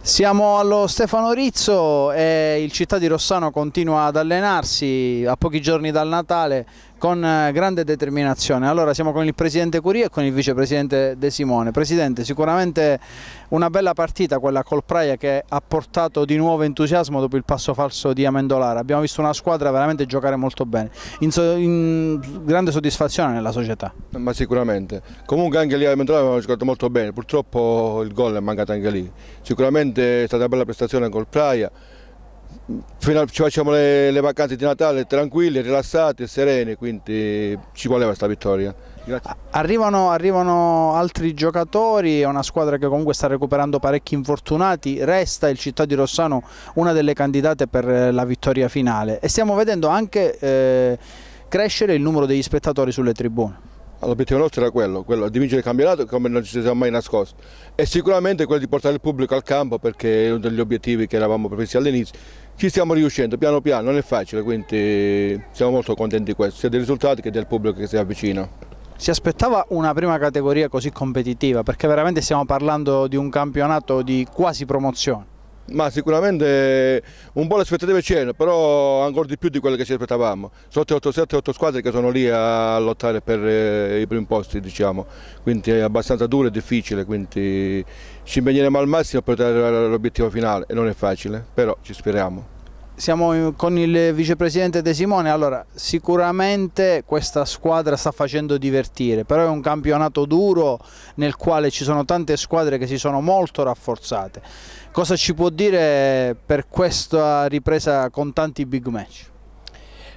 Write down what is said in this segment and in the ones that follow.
Siamo allo Stefano Rizzo e il città di Rossano continua ad allenarsi a pochi giorni dal Natale con eh, grande determinazione. Allora siamo con il presidente Curia e con il vicepresidente De Simone. Presidente, sicuramente una bella partita quella col Praia che ha portato di nuovo entusiasmo dopo il passo falso di Amendolara. Abbiamo visto una squadra veramente giocare molto bene, in, so in grande soddisfazione nella società. Ma sicuramente, comunque anche lì a Amendolara abbiamo giocato molto bene, purtroppo il gol è mancato anche lì. Sicuramente è stata una bella prestazione col Praia fino a, ci facciamo le, le, vacanze di Natale tranquilli, rilassati e sereni, quindi ci voleva questa vittoria. Arrivano, arrivano, altri giocatori, è una squadra che comunque sta recuperando parecchi infortunati, resta il Città di Rossano una delle candidate per eh, la vittoria finale e stiamo vedendo anche eh, crescere il numero degli spettatori sulle tribune. L'obiettivo nostro era quello, quello di vincere il campionato come non ci siamo mai nascosti e sicuramente quello di portare il pubblico al campo perché è uno degli obiettivi che eravamo prefissi all'inizio ci stiamo riuscendo piano piano, non è facile, quindi siamo molto contenti di questo, sia dei risultati che del pubblico che si avvicina. Si aspettava una prima categoria così competitiva perché veramente stiamo parlando di un campionato di quasi promozione. Ma sicuramente un po' le aspettative c'erano, però ancora di più di quelle che ci aspettavamo. Sotto 7 8 squadre che sono lì a lottare per eh, i primi posti, diciamo. Quindi è abbastanza duro e difficile, quindi ci impegneremo al massimo per arrivare all'obiettivo finale e non è facile, però ci speriamo siamo con il vicepresidente De Simone, allora sicuramente questa squadra sta facendo divertire, però è un campionato duro nel quale ci sono tante squadre che si sono molto rafforzate. Cosa ci può dire per questa ripresa con tanti big match?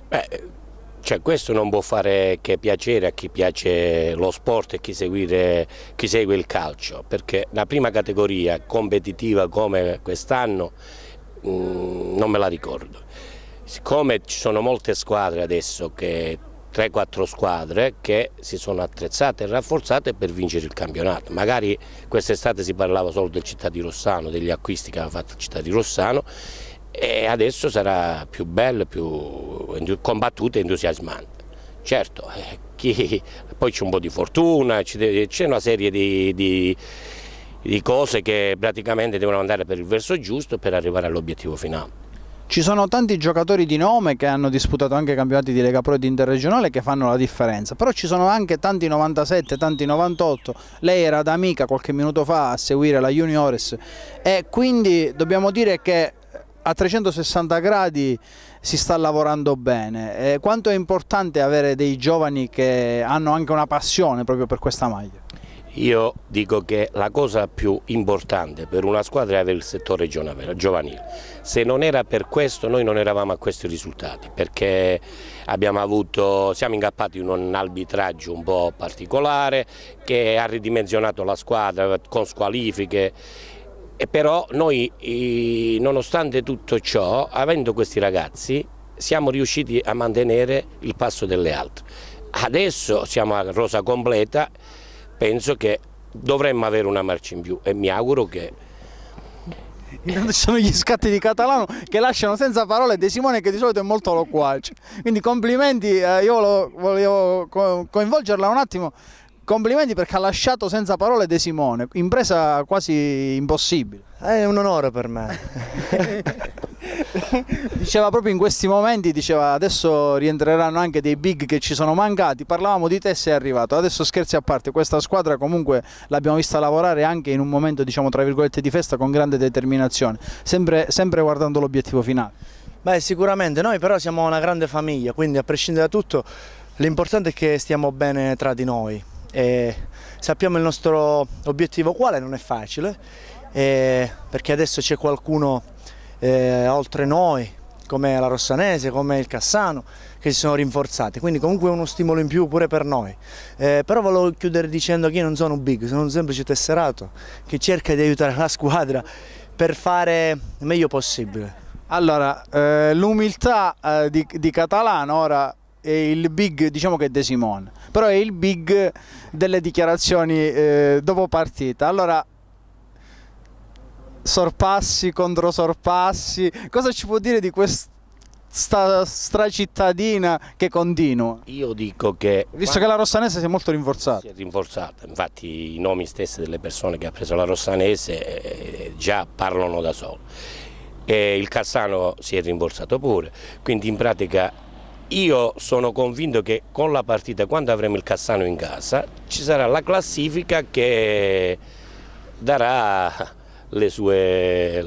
Beh, cioè questo non può fare che piacere a chi piace lo sport e chi, seguire, chi segue il calcio, perché la prima categoria competitiva come quest'anno Mm, non me la ricordo. Siccome ci sono molte squadre adesso, 3-4 squadre che si sono attrezzate e rafforzate per vincere il campionato, magari quest'estate si parlava solo del città di Rossano, degli acquisti che aveva fatto il città di Rossano e adesso sarà più bello, più combattuto e entusiasmante. Certo, eh, chi... poi c'è un po' di fortuna, c'è una serie di, di di cose che praticamente devono andare per il verso giusto per arrivare all'obiettivo finale. Ci sono tanti giocatori di nome che hanno disputato anche campionati di Lega Pro e di Interregionale che fanno la differenza, però ci sono anche tanti 97, tanti 98, lei era da amica qualche minuto fa a seguire la Juniores e quindi dobbiamo dire che a 360 gradi si sta lavorando bene. E quanto è importante avere dei giovani che hanno anche una passione proprio per questa maglia? Io dico che la cosa più importante per una squadra è avere il settore giovanile. Se non era per questo noi non eravamo a questi risultati perché abbiamo avuto, siamo incappati in un arbitraggio un po' particolare che ha ridimensionato la squadra con squalifiche e però noi nonostante tutto ciò avendo questi ragazzi siamo riusciti a mantenere il passo delle altre. Adesso siamo a rosa completa penso che dovremmo avere una marcia in più e mi auguro che... Intanto ci sono gli scatti di Catalano che lasciano senza parole De Simone che di solito è molto loquace. Quindi complimenti, eh, io volevo coinvolgerla un attimo Complimenti perché ha lasciato senza parole De Simone, impresa quasi impossibile. È un onore per me. diceva proprio in questi momenti, diceva adesso rientreranno anche dei big che ci sono mancati, parlavamo di te e sei arrivato, adesso scherzi a parte, questa squadra comunque l'abbiamo vista lavorare anche in un momento diciamo tra virgolette di festa con grande determinazione, sempre, sempre guardando l'obiettivo finale. Beh sicuramente, noi però siamo una grande famiglia, quindi a prescindere da tutto l'importante è che stiamo bene tra di noi e sappiamo il nostro obiettivo quale, non è facile, perché adesso c'è qualcuno eh, oltre noi, come la Rossanese, come il Cassano, che si sono rinforzati, quindi comunque è uno stimolo in più pure per noi. Eh, però volevo chiudere dicendo che io non sono un big, sono un semplice tesserato che cerca di aiutare la squadra per fare il meglio possibile. Allora, eh, l'umiltà eh, di, di Catalano ora è il big, diciamo che è De Simone, però è il big delle dichiarazioni eh, dopo partita. Allora, sorpassi contro sorpassi, cosa ci può dire di questa stracittadina che continua io dico che visto che la Rossanese si è molto rinforzata si è rinforzata infatti i nomi stessi delle persone che ha preso la Rossanese eh, già parlano da solo e il Cassano si è rinforzato pure quindi in pratica io sono convinto che con la partita, quando avremo il Cassano in casa, ci sarà la classifica che darà le sue,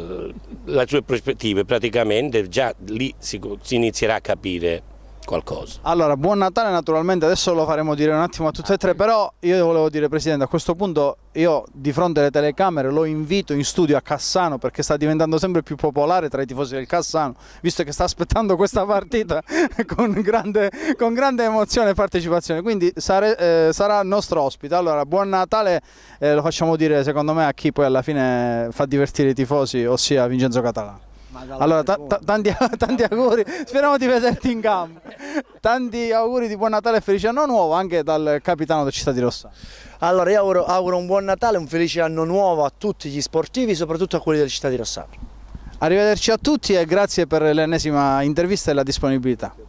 le sue prospettive, praticamente già lì si, si inizierà a capire qualcosa. Allora, buon Natale naturalmente, adesso lo faremo dire un attimo a tutte e tre, però io volevo dire Presidente, a questo punto io di fronte alle telecamere lo invito in studio a Cassano perché sta diventando sempre più popolare tra i tifosi del Cassano, visto che sta aspettando questa partita con, grande, con, grande, emozione e partecipazione, quindi sare, eh, sarà nostro ospite. Allora, buon Natale, eh, lo facciamo dire secondo me a chi poi alla fine fa divertire i tifosi, ossia Vincenzo Catalano. Allora, tanti, tanti, auguri, speriamo di vederti in campo. Tanti auguri di buon Natale e felice anno nuovo anche dal capitano della città di Rossano. Allora, io auguro, auguro un buon Natale, un felice anno nuovo a tutti gli sportivi, soprattutto a quelli della città di Rossano. Arrivederci a tutti e grazie per l'ennesima intervista e la disponibilità.